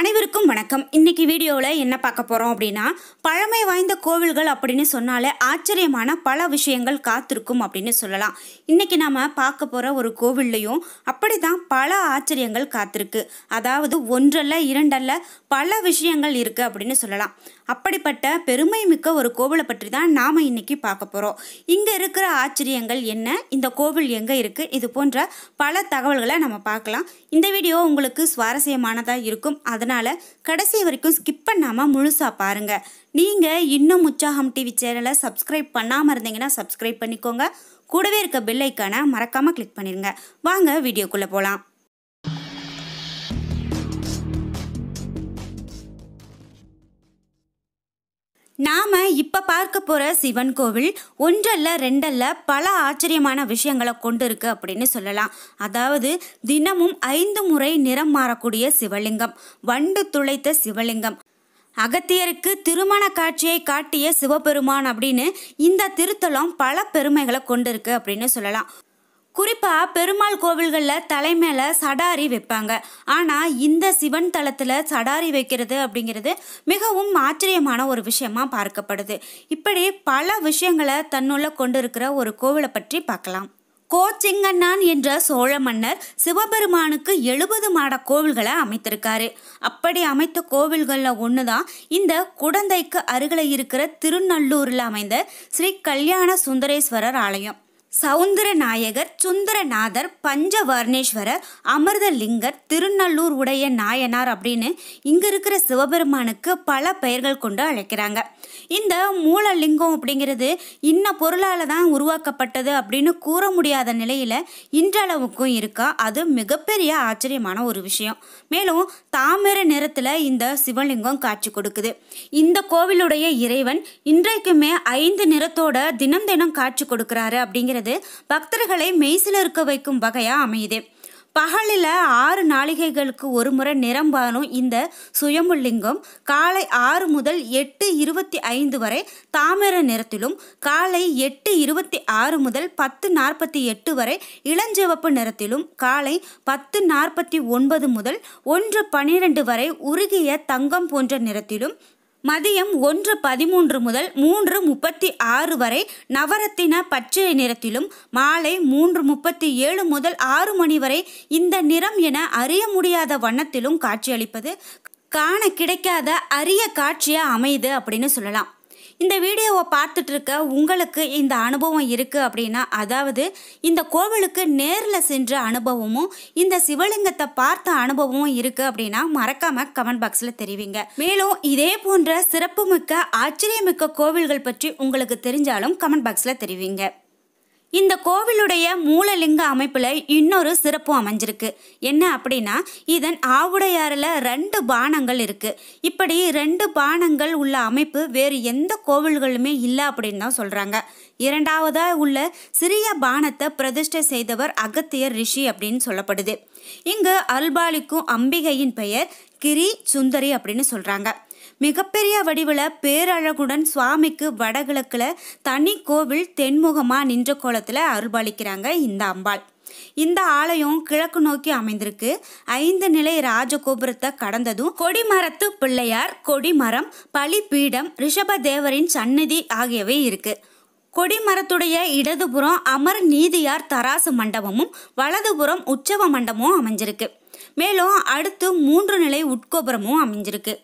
அனைவருக்கும் வணக்கம் இன்னைக்கு வீடியோவில் என்ன பார்க்க போகிறோம் அப்படின்னா பழமை வாய்ந்த கோவில்கள் அப்படின்னு சொன்னாலே ஆச்சரியமான பல விஷயங்கள் காத்திருக்கும் அப்படின்னு சொல்லலாம் இன்னைக்கு நாம் பார்க்க போகிற ஒரு கோவில்லையும் அப்படி தான் பல ஆச்சரியங்கள் காத்திருக்கு அதாவது ஒன்றல்ல இரண்டல்ல பல விஷயங்கள் இருக்குது அப்படின்னு சொல்லலாம் அப்படிப்பட்ட பெருமை மிக்க ஒரு கோவிலை பற்றி தான் நாம் இன்றைக்கி பார்க்க போகிறோம் இங்கே இருக்கிற ஆச்சரியங்கள் என்ன இந்த கோவில் எங்கே இருக்குது இது போன்ற பல தகவல்களை நம்ம பார்க்கலாம் இந்த வீடியோ உங்களுக்கு சுவாரஸ்யமானதாக இருக்கும் அதனால் கடைசி வரைக்கும் ஸ்கிப் பண்ணாமல் முழுசாக பாருங்கள் நீங்கள் இன்னும் உற்சாகம் டிவி சேனலை சப்ஸ்கிரைப் பண்ணாமல் இருந்தீங்கன்னா சப்ஸ்கிரைப் பண்ணிக்கோங்க கூடவே இருக்க பெல்லைக்கான மறக்காமல் கிளிக் பண்ணிடுங்க வாங்க வீடியோக்குள்ளே போகலாம் நாம் இப்போ பார்க்க போகிற சிவன் கோவில் ஒன்றல்ல ரெண்டல்ல பல ஆச்சரியமான விஷயங்களை கொண்டு இருக்கு அப்படின்னு சொல்லலாம் அதாவது தினமும் ஐந்து முறை நிறம் மாறக்கூடிய சிவலிங்கம் வண்டு துளைத்த சிவலிங்கம் அகத்தியருக்கு திருமண காட்சியை காட்டிய சிவபெருமான் அப்படின்னு இந்த திருத்தலம் பல பெருமைகளை கொண்டிருக்கு அப்படின்னு சொல்லலாம் குறிப்பாக பெருமாள் கோவில்களில் தலை மேலே சடாரி வைப்பாங்க ஆனால் இந்த சிவன் தளத்துல சடாரி வைக்கிறது அப்படிங்கிறது மிகவும் ஆச்சரியமான ஒரு விஷயமா பார்க்கப்படுது இப்படி பல விஷயங்களை தன்னுள்ள கொண்டிருக்கிற ஒரு கோவிலை பற்றி பார்க்கலாம் கோச்சிங்கண்ணான் என்ற சோழ மன்னர் சிவபெருமானுக்கு எழுபது மாட கோவில்களை அமைத்திருக்காரு அப்படி அமைத்த கோவில்களில் ஒன்று தான் இந்த குடந்தைக்கு அருகில் இருக்கிற திருநல்லூரில் அமைந்த ஸ்ரீ கல்யாண சுந்தரேஸ்வரர் ஆலயம் சவுந்தரநாயகர் சுந்தரநாதர் பஞ்சவர்ணேஸ்வரர் அமிர்தலிங்கர் திருநள்ளூர் உடைய நாயனார் அப்படின்னு இங்கே இருக்கிற சிவபெருமானுக்கு பல பெயர்கள் கொண்டு அழைக்கிறாங்க இந்த மூலலிங்கம் அப்படிங்கிறது இன்ன பொருளால் தான் உருவாக்கப்பட்டது அப்படின்னு கூற முடியாத நிலையில் இன்றளவுக்கும் இருக்கா அது மிகப்பெரிய ஆச்சரியமான ஒரு விஷயம் மேலும் தாமிர நிறத்தில் இந்த சிவலிங்கம் காட்சி கொடுக்குது இந்த கோவிலுடைய இறைவன் இன்றைக்குமே ஐந்து நிறத்தோட தினம் தினம் காட்சி கொடுக்குறாரு அப்படிங்கிற அப்படிங்கிறது பக்தர்களை மெய்சில இருக்க வைக்கும் வகையாக அமையுது பகலில் ஆறு நாளிகைகளுக்கு ஒரு முறை நிரம்பானும் இந்த சுயமுல்லிங்கம் காலை ஆறு முதல் எட்டு இருபத்தி ஐந்து வரை தாமிர நிறத்திலும் காலை எட்டு இருபத்தி ஆறு முதல் பத்து நாற்பத்தி எட்டு வரை இளஞ்சிவப்பு நிறத்திலும் காலை பத்து நாற்பத்தி ஒன்பது முதல் ஒன்று பன்னிரெண்டு வரை உருகிய தங்கம் போன்ற நிறத்திலும் மதியம் ஒன்று பதிமூன்று முதல் மூன்று முப்பத்தி ஆறு வரை நவரத்தின பச்சை நிறத்திலும் மாலை மூன்று முப்பத்தி ஏழு முதல் ஆறு மணி வரை இந்த நிறம் என அறிய முடியாத வண்ணத்திலும் காட்சியளிப்பது காண கிடைக்காத அரிய காட்சியாக அமையுது அப்படின்னு சொல்லலாம் இந்த வீடியோவை பார்த்துட்டு இருக்க உங்களுக்கு இந்த அனுபவம் இருக்குது அப்படின்னா அதாவது இந்த கோவிலுக்கு நேரில் சென்ற அனுபவமும் இந்த சிவலிங்கத்தை பார்த்த அனுபவமும் இருக்குது அப்படின்னா மறக்காமல் கமெண்ட் பாக்ஸில் தெரிவிங்க மேலும் இதே போன்ற சிறப்புமிக்க ஆச்சரியமிக்க கோவில்கள் பற்றி உங்களுக்கு தெரிஞ்சாலும் கமெண்ட் பாக்ஸில் தெரிவிங்க இந்த கோவிலுடைய மூலலிங்க அமைப்பில் இன்னொரு சிறப்பு அமைஞ்சிருக்கு என்ன அப்படின்னா இதன் ஆவுடையாறுல ரெண்டு பானங்கள் இருக்குது இப்படி ரெண்டு பானங்கள் உள்ள அமைப்பு வேறு எந்த கோவில்களுமே இல்லை அப்படின்னு தான் சொல்கிறாங்க இரண்டாவதாக உள்ள சிறிய பானத்தை பிரதிஷ்டை செய்தவர் அகத்தியர் ரிஷி அப்படின்னு சொல்லப்படுது இங்கு அல்பாலிக்கும் அம்பிகையின் பெயர் கிரி சுந்தரி அப்படின்னு சொல்கிறாங்க மிகப்பெரிய வடிவில் பேரழகுடன் சுவாமிக்கு வடகிழக்கில் தனி கோவில் தென்முகமாக நின்ற கோலத்தில் அருள்பாலிக்கிறாங்க இந்த அம்பாள் இந்த ஆலயம் கிழக்கு நோக்கி அமைந்திருக்கு ஐந்து நிலை ராஜகோபுரத்தை கடந்ததும் கொடிமரத்து பிள்ளையார் கொடிமரம் பீடம் ரிஷப தேவரின் சந்நிதி ஆகியவை இருக்கு கொடிமரத்துடைய இடதுபுறம் அமர் நீதியார் தராசு மண்டபமும் வலதுபுறம் உற்சவ மண்டபமும் அமைஞ்சிருக்கு மேலும் அடுத்து மூன்று நிலை உட்கோபுரமும் அமைஞ்சிருக்கு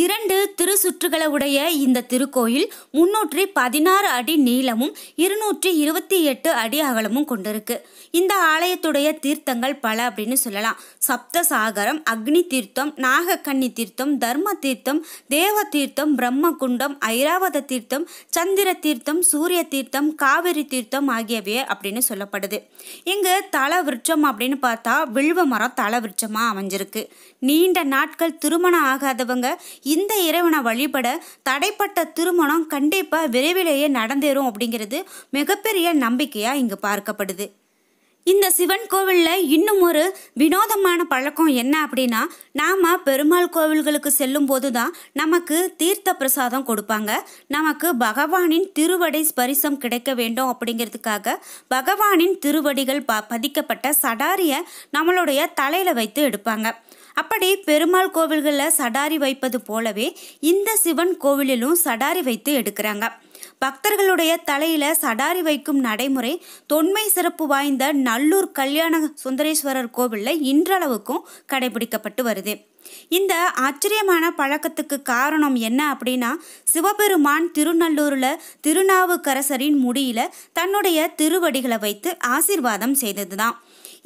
இரண்டு திருச்சுற்றுகளை உடைய இந்த திருக்கோயில் முன்னூற்றி பதினாறு அடி நீளமும் இருநூற்றி இருபத்தி எட்டு அடி அகலமும் கொண்டிருக்கு இந்த ஆலயத்துடைய தீர்த்தங்கள் பல அப்படின்னு சொல்லலாம் சப்த சாகரம் அக்னி தீர்த்தம் நாகக்கன்னி தீர்த்தம் தர்ம தீர்த்தம் தேவ தீர்த்தம் பிரம்ம குண்டம் ஐராவத தீர்த்தம் சந்திர தீர்த்தம் சூரிய தீர்த்தம் காவிரி தீர்த்தம் ஆகியவை அப்படின்னு சொல்லப்படுது இங்கு தல விருட்சம் அப்படின்னு பார்த்தா வில்வ மரம் தல விருட்சமாக அமைஞ்சிருக்கு நீண்ட நாட்கள் திருமணம் ஆகாதவங்க இந்த இறைவனை வழிபட தடைப்பட்ட திருமணம் கண்டிப்பாக விரைவிலேயே நடந்தேறும் அப்படிங்கிறது மிகப்பெரிய நம்பிக்கையாக இங்கு பார்க்கப்படுது இந்த சிவன் கோவிலில் இன்னும் ஒரு வினோதமான பழக்கம் என்ன அப்படின்னா நாம் பெருமாள் கோவில்களுக்கு செல்லும் போது தான் நமக்கு தீர்த்த பிரசாதம் கொடுப்பாங்க நமக்கு பகவானின் திருவடை ஸ்பரிசம் கிடைக்க வேண்டும் அப்படிங்கிறதுக்காக பகவானின் திருவடிகள் ப பதிக்கப்பட்ட சடாரியை நம்மளுடைய தலையில் வைத்து எடுப்பாங்க அப்படி பெருமாள் கோவில்களில் சடாரி வைப்பது போலவே இந்த சிவன் கோவிலிலும் சடாரி வைத்து எடுக்கிறாங்க பக்தர்களுடைய தலையில சடாரி வைக்கும் நடைமுறை தொன்மை சிறப்பு வாய்ந்த நல்லூர் கல்யாண சுந்தரேஸ்வரர் கோவிலில் இன்றளவுக்கும் கடைபிடிக்கப்பட்டு வருது இந்த ஆச்சரியமான பழக்கத்துக்கு காரணம் என்ன அப்படின்னா சிவபெருமான் திருநல்லூரில் திருநாவுக்கரசரின் முடியில தன்னுடைய திருவடிகளை வைத்து ஆசிர்வாதம் செய்ததுதான்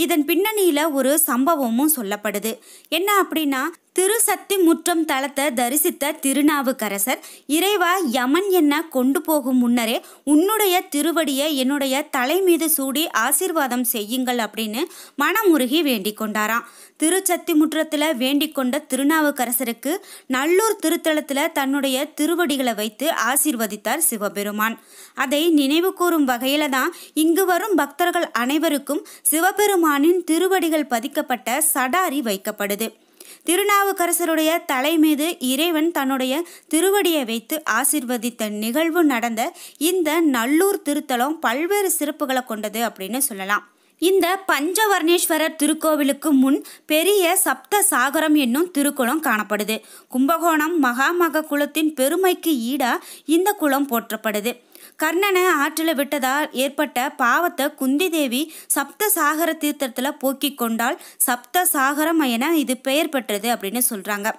இதன் பின்னணியில் ஒரு சம்பவமும் சொல்லப்படுது என்ன அப்படின்னா திருசக்தி முற்றம் தளத்தை தரிசித்த திருநாவுக்கரசர் இறைவா யமன் என்ன கொண்டு போகும் முன்னரே உன்னுடைய திருவடியை என்னுடைய தலை மீது சூடி ஆசிர்வாதம் செய்யுங்கள் அப்படின்னு மனமுருகி வேண்டிக் கொண்டாராம் திருச்சத்தி முற்றத்தில் வேண்டிக் கொண்ட திருநாவுக்கரசருக்கு நல்லூர் திருத்தலத்தில் தன்னுடைய திருவடிகளை வைத்து ஆசிர்வதித்தார் சிவபெருமான் அதை நினைவு கூறும் வகையில தான் இங்கு வரும் பக்தர்கள் அனைவருக்கும் சிவபெருமானின் திருவடிகள் பதிக்கப்பட்ட சடாரி வைக்கப்படுது திருநாவுக்கரசருடைய தலை மீது இறைவன் தன்னுடைய திருவடியை வைத்து ஆசிர்வதித்த நிகழ்வு நடந்த இந்த நல்லூர் திருத்தலம் பல்வேறு சிறப்புகளை கொண்டது அப்படின்னு சொல்லலாம் இந்த பஞ்சவர்ணேஸ்வரர் திருக்கோவிலுக்கு முன் பெரிய சப்த சாகரம் என்னும் திருக்குளம் காணப்படுது கும்பகோணம் மகாமக குலத்தின் பெருமைக்கு ஈடா இந்த குளம் போற்றப்படுது கர்ணனை ஆற்றில் விட்டதால் ஏற்பட்ட பாவத்தை குந்தி தேவி சப்த சாகர தீர்த்தத்தில் போக்கி கொண்டால் சப்த சாகரம் என இது பெயர் பெற்றது அப்படின்னு சொல்கிறாங்க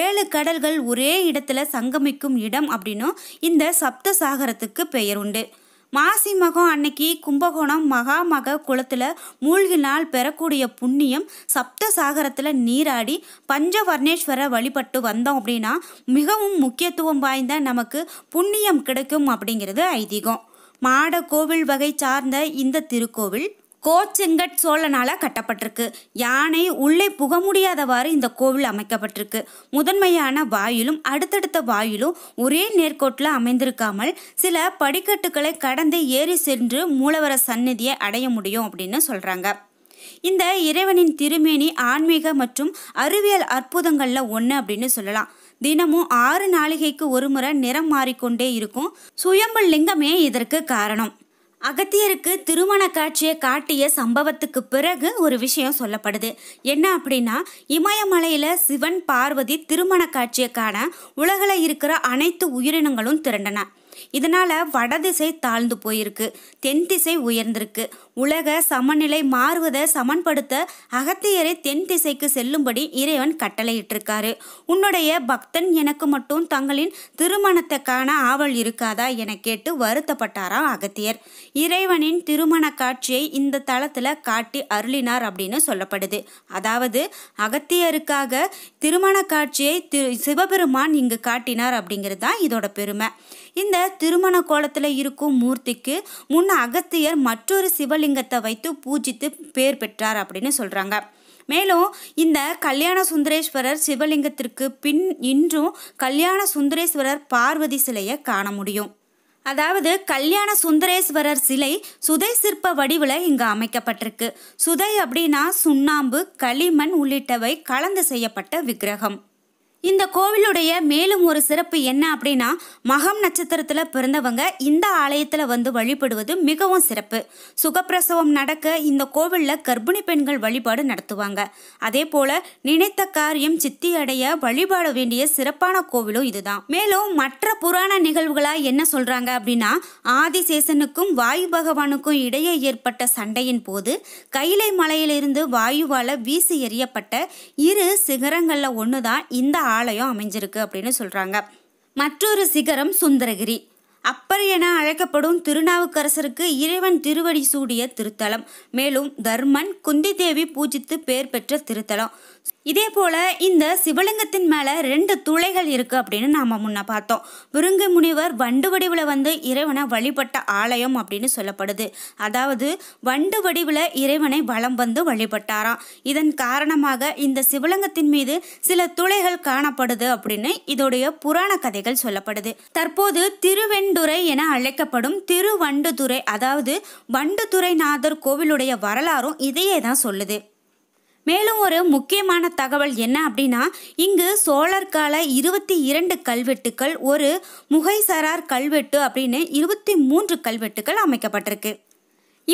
ஏழு கடல்கள் ஒரே இடத்துல சங்கமிக்கும் இடம் அப்படின்னும் இந்த சப்த சாகரத்துக்கு பெயர் உண்டு மாசி மகம் அன்னைக்கு கும்பகோணம் மகாமக குளத்தில் மூழ்கினால் பெறக்கூடிய புண்ணியம் சப்தசாகரத்தில் நீராடி பஞ்சவர்ணேஸ்வரர் வழிபட்டு வந்தோம் அப்படின்னா மிகவும் முக்கியத்துவம் வாய்ந்த நமக்கு புண்ணியம் கிடைக்கும் அப்படிங்கிறது ஐதீகம் மாட கோவில் வகை சார்ந்த இந்த திருக்கோவில் கோச்செங்கட் சோழனால் கட்டப்பட்டிருக்கு யானை உள்ளே புக முடியாதவாறு இந்த கோவில் அமைக்கப்பட்டிருக்கு முதன்மையான வாயிலும் அடுத்தடுத்த வாயிலும் ஒரே நேர்கோட்டில் அமைந்திருக்காமல் சில படிக்கட்டுகளை கடந்து ஏறி சென்று மூலவர சந்நிதியை அடைய முடியும் அப்படின்னு சொல்கிறாங்க இந்த இறைவனின் திருமேனி ஆன்மீக மற்றும் அறிவியல் அற்புதங்களில் ஒன்று அப்படின்னு சொல்லலாம் தினமும் ஆறு நாளிகைக்கு ஒரு முறை நிறம் மாறிக்கொண்டே இருக்கும் சுயம்பு லிங்கமே இதற்கு காரணம் அகத்தியருக்கு திருமண காட்சியை காட்டிய சம்பவத்துக்கு பிறகு ஒரு விஷயம் சொல்லப்படுது என்ன அப்படின்னா இமயமலையில் சிவன் பார்வதி திருமண காட்சியை காண உலகில் இருக்கிற அனைத்து உயிரினங்களும் திரண்டன இதனால் வடதிசை தாழ்ந்து போயிருக்கு தென் திசை உயர்ந்திருக்கு உலக சமநிலை மாறுவதை சமன்படுத்த அகத்தியரை தென் திசைக்கு செல்லும்படி இறைவன் கட்டளையிட்டிருக்காரு உன்னுடைய பக்தன் எனக்கு மட்டும் தங்களின் திருமணத்துக்கான ஆவல் இருக்காதா என கேட்டு வருத்தப்பட்டாராம் அகத்தியர் இறைவனின் திருமண காட்சியை இந்த தளத்தில் காட்டி அருளினார் அப்படின்னு சொல்லப்படுது அதாவது அகத்தியருக்காக திருமண காட்சியை திரு சிவபெருமான் இங்கு காட்டினார் அப்படிங்கிறது தான் இதோட பெருமை இந்த திருமண கோலத்தில் இருக்கும் மூர்த்திக்கு முன் அகத்தியர் மற்றொரு சிவலி சிவலிங்கத்தை வைத்து பூஜித்து பேர் பெற்றார் அப்படின்னு சொல்கிறாங்க மேலும் இந்த கல்யாண சுந்தரேஸ்வரர் சிவலிங்கத்திற்கு பின் இன்றும் கல்யாண சுந்தரேஸ்வரர் பார்வதி சிலையை காண முடியும் அதாவது கல்யாண சுந்தரேஸ்வரர் சிலை சுதை சிற்ப வடிவில் இங்கே அமைக்கப்பட்டிருக்கு சுதை அப்படின்னா சுண்ணாம்பு களிமண் உள்ளிட்டவை கலந்து செய்யப்பட்ட விக்கிரகம் இந்த கோவிலுடைய மேலும் ஒரு சிறப்பு என்ன அப்படின்னா மகம் நட்சத்திரத்தில் பிறந்தவங்க இந்த ஆலயத்தில் வந்து வழிபடுவது மிகவும் சிறப்பு சுகப்பிரசவம் நடக்க இந்த கோவிலில் கர்ப்பிணி பெண்கள் வழிபாடு நடத்துவாங்க அதே போல நினைத்த காரியம் சித்தி அடைய வழிபாட வேண்டிய சிறப்பான கோவிலும் இதுதான் மேலும் மற்ற புராண நிகழ்வுகளாக என்ன சொல்கிறாங்க அப்படின்னா ஆதிசேசனுக்கும் வாயு பகவானுக்கும் இடையே ஏற்பட்ட சண்டையின் போது கைலை மலையிலிருந்து வாயுவால் வீசி எறியப்பட்ட இரு சிகரங்களில் ஒன்று தான் இந்த ஆலயம் அமைஞ்சிருக்கு அப்படின்னு சொல்கிறாங்க மற்றொரு சிகரம் சுந்தரகிரி அப்பர் என அழைக்கப்படும் திருநாவுக்கரசருக்கு இறைவன் திருவடி சூடிய திருத்தலம் மேலும் தர்மன் குந்தி தேவி பூஜித்து பெயர் பெற்ற திருத்தலம் இதே போல இந்த சிவலிங்கத்தின் மேல ரெண்டு துளைகள் இருக்கு அப்படின்னு நாம முன்ன பார்த்தோம் விருங்கை முனிவர் வண்டு வடிவில் வந்து இறைவனை வழிபட்ட ஆலயம் அப்படின்னு சொல்லப்படுது அதாவது வண்டு வடிவில் இறைவனை வலம் வந்து வழிபட்டாராம் இதன் காரணமாக இந்த சிவலிங்கத்தின் மீது சில துளைகள் காணப்படுது அப்படின்னு இதோடைய புராண கதைகள் சொல்லப்படுது தற்போது திருவெண்டுரை என அழைக்க அழைக்கப்படும் திருவண்டுதுறை அதாவது வண்டுதுறைநாதர் கோவிலுடைய வரலாறும் இதையே தான் சொல்லுது மேலும் ஒரு முக்கியமான தகவல் என்ன அப்படின்னா இங்கு சோழர் கால இருபத்தி இரண்டு கல்வெட்டுக்கள் ஒரு முகைசரார் கல்வெட்டு அப்படின்னு இருபத்தி மூன்று கல்வெட்டுகள் அமைக்கப்பட்டிருக்கு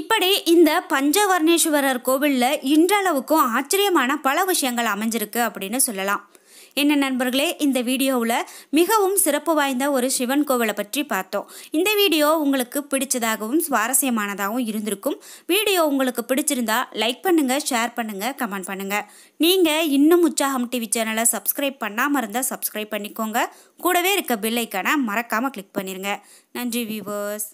இப்படி இந்த பஞ்சவர்ணேஸ்வரர் கோவிலில் இன்றளவுக்கும் ஆச்சரியமான பல விஷயங்கள் அமைஞ்சிருக்கு அப்படின்னு சொல்லலாம் என்ன நண்பர்களே இந்த வீடியோவில் மிகவும் சிறப்பு வாய்ந்த ஒரு சிவன் கோவிலை பற்றி பார்த்தோம் இந்த வீடியோ உங்களுக்கு பிடிச்சதாகவும் சுவாரஸ்யமானதாகவும் இருந்திருக்கும் வீடியோ உங்களுக்கு பிடிச்சிருந்தா லைக் பண்ணுங்கள் ஷேர் பண்ணுங்கள் கமெண்ட் பண்ணுங்கள் நீங்கள் இன்னும் உற்சாகம் டிவி சேனலை சப்ஸ்கிரைப் பண்ணாமல் இருந்தால் சப்ஸ்கிரைப் பண்ணிக்கோங்க கூடவே இருக்க பில்லைக்கான மறக்காமல் கிளிக் பண்ணிடுங்க நன்றி வியூவர்ஸ்